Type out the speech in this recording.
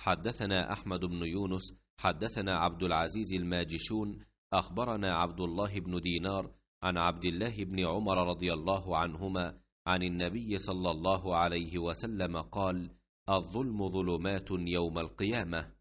حدثنا أحمد بن يونس حدثنا عبد العزيز الماجشون أخبرنا عبد الله بن دينار عن عبد الله بن عمر رضي الله عنهما عن النبي صلى الله عليه وسلم قال الظلم ظلمات يوم القيامه